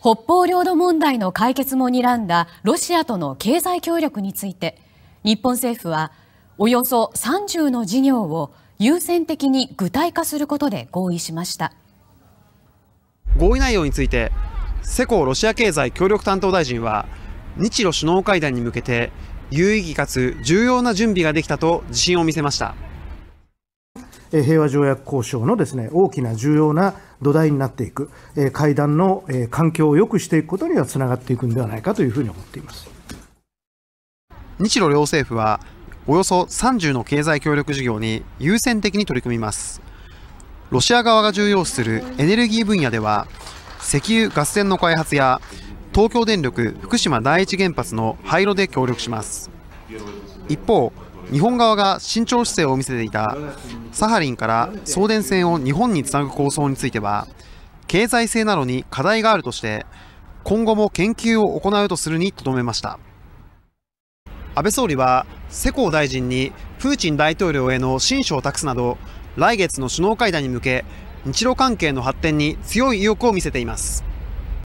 北方領土問題の解決も睨んだロシアとの経済協力について日本政府はおよそ30の事業を優先的に具体化することで合意しました合意内容について世耕ロシア経済協力担当大臣は日ロ首脳会談に向けて有意義かつ重要な準備ができたと自信を見せました。平和条約交渉のですね大きな重要な土台になっていく、会談の環境を良くしていくことにはつながっていくんではないかというふうに思っています日露両政府は、およそ30の経済協力事業に優先的に取り組みます。ロシア側が重要視するエネルギー分野では、石油・ガス田の開発や、東京電力福島第一原発の廃炉で協力します。一方、日本側が慎重姿勢を見せていたサハリンから送電線を日本につなぐ構想については経済性などに課題があるとして今後も研究を行うとするにとどめました安倍総理は世耕大臣にプーチン大統領への親書を託すなど来月の首脳会談に向け日露関係の発展に強い意欲を見せています